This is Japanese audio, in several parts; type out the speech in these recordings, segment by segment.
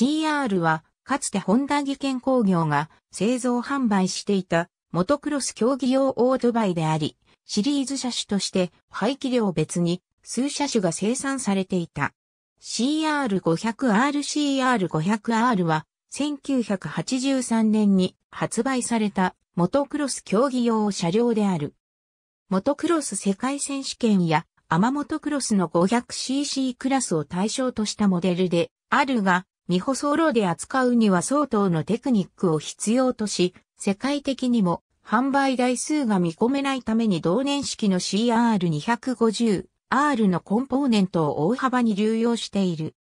CR は、かつて本田技研工業が製造販売していたモトクロス競技用オートバイであり、シリーズ車種として排気量別に数車種が生産されていた。CR500R、CR500R は1983年に発売されたモトクロス競技用車両である。モトクロス世界選手権やアマモトクロスの 500cc クラスを対象としたモデルであるが、未舗装路で扱うには相当のテクニックを必要とし、世界的にも販売台数が見込めないために同年式の CR250R のコンポーネントを大幅に流用している。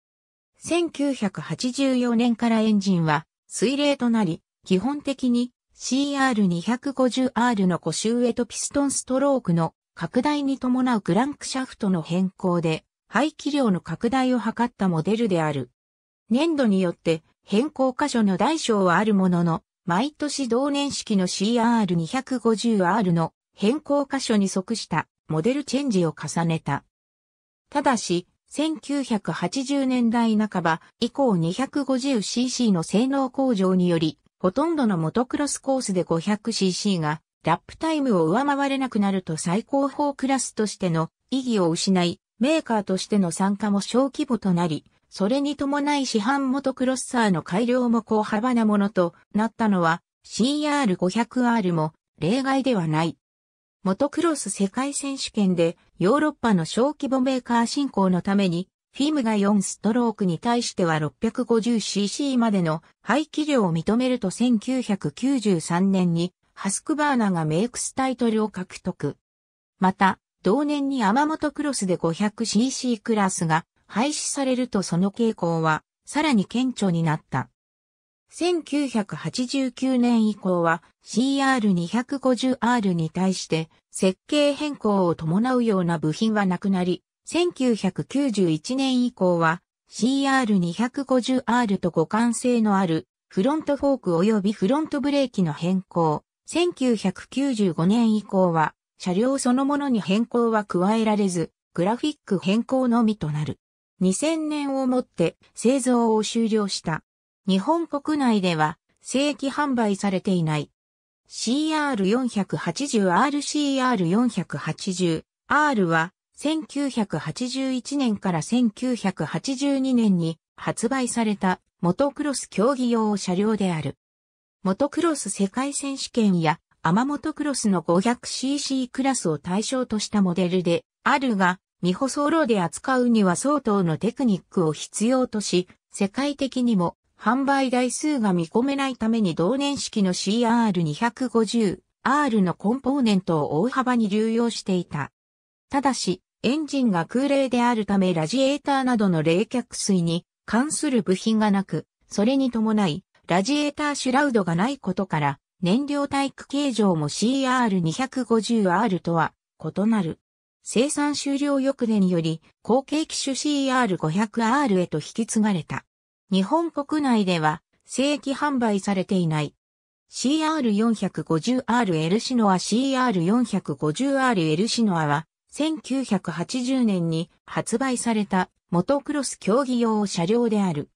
1984年からエンジンは水冷となり、基本的に CR250R の腰上とピストンストロークの拡大に伴うクランクシャフトの変更で、排気量の拡大を図ったモデルである。年度によって変更箇所の大小はあるものの、毎年同年式の CR250R の変更箇所に即したモデルチェンジを重ねた。ただし、1980年代半ば以降 250cc の性能向上により、ほとんどのモトクロスコースで 500cc がラップタイムを上回れなくなると最高峰クラスとしての意義を失い、メーカーとしての参加も小規模となり、それに伴い市販モトクロッサーの改良も小幅なものとなったのは CR500R も例外ではない。モトクロス世界選手権でヨーロッパの小規模メーカー振興のためにフィムが4ストロークに対しては 650cc までの排気量を認めると1993年にハスクバーナがメイクスタイトルを獲得。また、同年にアマモトクロスで 500cc クラスが廃止されるとその傾向はさらに顕著になった。1989年以降は CR250R に対して設計変更を伴うような部品はなくなり、1991年以降は CR250R と互換性のあるフロントフォーク及びフロントブレーキの変更。1995年以降は車両そのものに変更は加えられず、グラフィック変更のみとなる。2000年をもって製造を終了した。日本国内では正規販売されていない。CR480、RCR480、R は1981年から1982年に発売されたモトクロス競技用車両である。モトクロス世界選手権やアマモトクロスの 500cc クラスを対象としたモデルで、あるが未舗装路で扱うには相当のテクニックを必要とし、世界的にも販売台数が見込めないために同年式の CR250R のコンポーネントを大幅に流用していた。ただし、エンジンが空冷であるためラジエーターなどの冷却水に関する部品がなく、それに伴い、ラジエーターシュラウドがないことから、燃料体育形状も CR250R とは異なる。生産終了翌年より、後継機種 CR500R へと引き継がれた。日本国内では、正規販売されていない。CR450R エルシノア CR450R エルシノアは、1980年に発売されたモトクロス競技用車両である。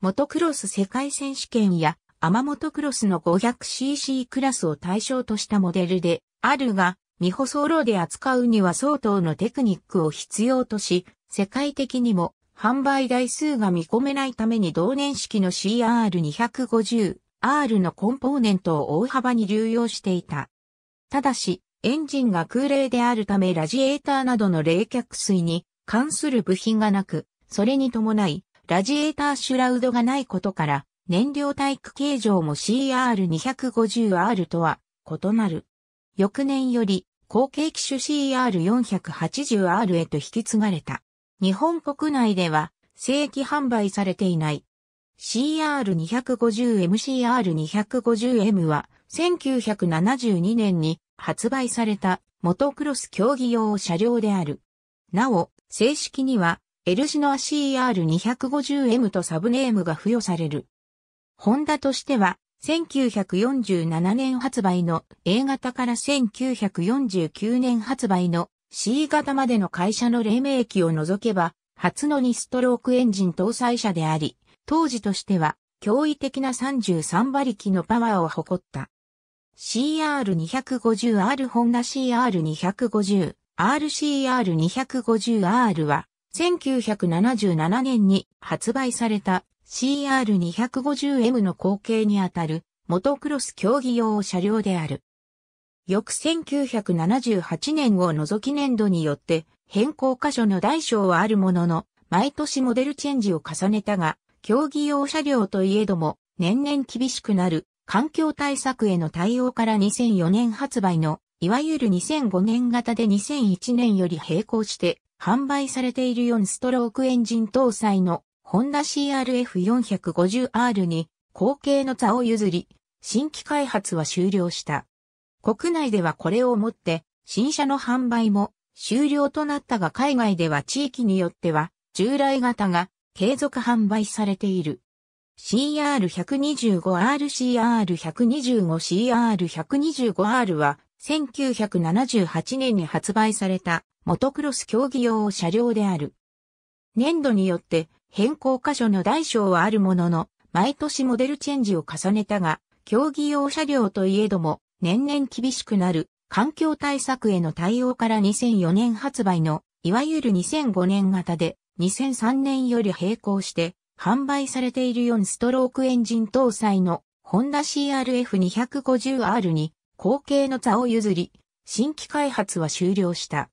モトクロス世界選手権やアマモトクロスの 500cc クラスを対象としたモデルであるが、未舗装路で扱うには相当のテクニックを必要とし、世界的にも販売台数が見込めないために同年式の CR250R のコンポーネントを大幅に流用していた。ただし、エンジンが空冷であるためラジエーターなどの冷却水に関する部品がなく、それに伴い、ラジエーターシュラウドがないことから、燃料体育形状も CR250R とは異なる。翌年より後継機種 CR480R へと引き継がれた。日本国内では正規販売されていない。CR250MCR250M は1972年に発売されたモトクロス競技用車両である。なお、正式には L シノア CR250M とサブネームが付与される。ホンダとしては1947年発売の A 型から1949年発売の C 型までの会社の黎明期を除けば、初の2ストロークエンジン搭載車であり、当時としては驚異的な33馬力のパワーを誇った。CR250R ホンダ CR250、RCR250R は1977年に発売された CR250M の後継にあたるモトクロス競技用車両である。翌1978年を除き年度によって変更箇所の大小はあるものの、毎年モデルチェンジを重ねたが、競技用車両といえども年々厳しくなる環境対策への対応から2004年発売のいわゆる2005年型で2001年より並行して販売されている4ストロークエンジン搭載のホンダ CRF450R に後継の座を譲り、新規開発は終了した。国内ではこれをもって新車の販売も終了となったが海外では地域によっては従来型が継続販売されている。CR125R、CR125、CR125R は1978年に発売されたモトクロス競技用車両である。年度によって変更箇所の大小はあるものの、毎年モデルチェンジを重ねたが、競技用車両といえども、年々厳しくなる環境対策への対応から2004年発売の、いわゆる2005年型で、2003年より並行して、販売されている4ストロークエンジン搭載の、ホンダ CRF250R に、後継の座を譲り、新規開発は終了した。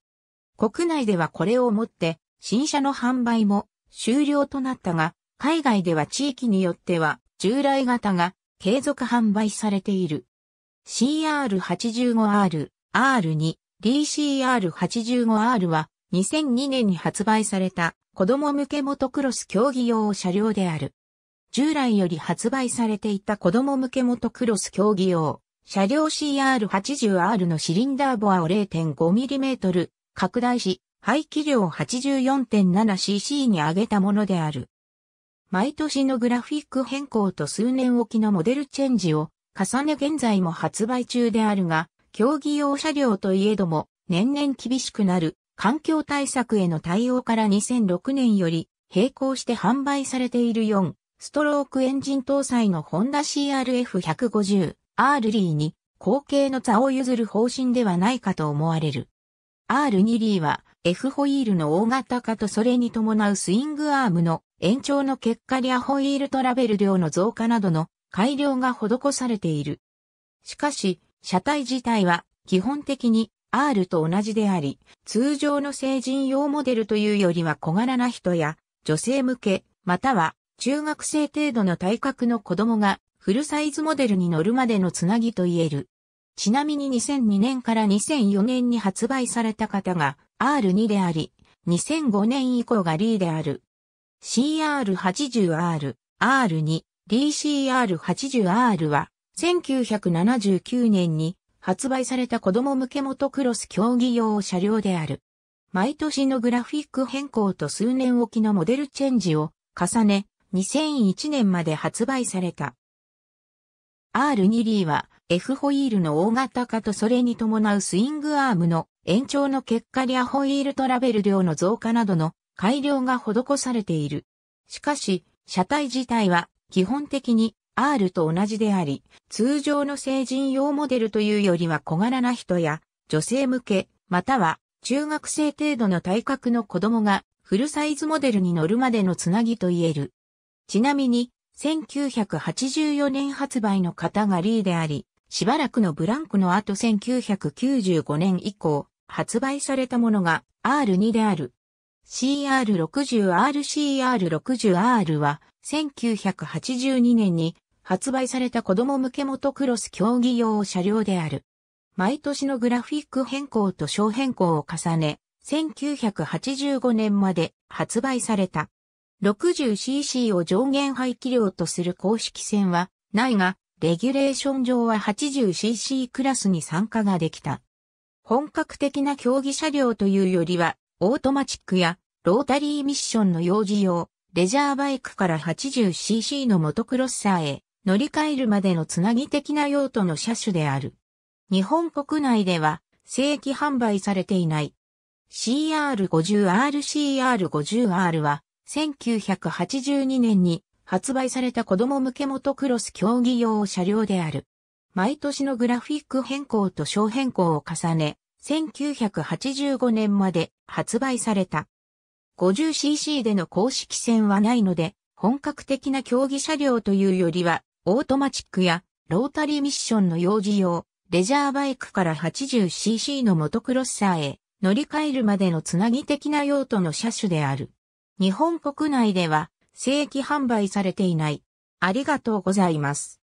国内ではこれをもって、新車の販売も終了となったが、海外では地域によっては従来型が継続販売されている。CR85R、R2、DCR85R は2002年に発売された子供向けモトクロス競技用車両である。従来より発売されていた子供向けモトクロス競技用車両 CR80R のシリンダーボアを 0.5mm 拡大し排気量 84.7cc に上げたものである。毎年のグラフィック変更と数年おきのモデルチェンジを重ね現在も発売中であるが、競技用車両といえども年々厳しくなる環境対策への対応から2006年より並行して販売されている4ストロークエンジン搭載のホンダ CRF150R リーに後継の座を譲る方針ではないかと思われる。R2 リーは F ホイールの大型化とそれに伴うスイングアームの延長の結果リアホイールトラベル量の増加などの改良が施されている。しかし、車体自体は基本的に R と同じであり、通常の成人用モデルというよりは小柄な人や女性向け、または中学生程度の体格の子供がフルサイズモデルに乗るまでのつなぎと言える。ちなみに2002年から2004年に発売された方が R2 であり、2005年以降がリーである。CR80R、R2、DCR80R は、1979年に発売された子供向けモトクロス競技用車両である。毎年のグラフィック変更と数年おきのモデルチェンジを重ね、2001年まで発売された。R2 リーは F ホイールの大型化とそれに伴うスイングアームの延長の結果アホイールトラベル量の増加などの改良が施されている。しかし、車体自体は基本的に R と同じであり、通常の成人用モデルというよりは小柄な人や女性向け、または中学生程度の体格の子供がフルサイズモデルに乗るまでのつなぎと言える。ちなみに、1984年発売の方がリーであり、しばらくのブランクの後1995年以降、発売されたものが R2 である。CR60RCR60R は1982年に発売された子供向けモトクロス競技用車両である。毎年のグラフィック変更と小変更を重ね、1985年まで発売された。60cc を上限排気量とする公式線はないが、レギュレーション上は 80cc クラスに参加ができた。本格的な競技車両というよりは、オートマチックやロータリーミッションの用事用、レジャーバイクから 80cc のモトクロッサーへ乗り換えるまでのつなぎ的な用途の車種である。日本国内では正規販売されていない。CR50R、CR50R は1982年に発売された子供向けモトクロス競技用車両である。毎年のグラフィック変更と小変更を重ね、1985年まで発売された。50cc での公式戦はないので、本格的な競技車両というよりは、オートマチックやロータリーミッションの用事用、レジャーバイクから 80cc のモトクロッサーへ乗り換えるまでのつなぎ的な用途の車種である。日本国内では正規販売されていない。ありがとうございます。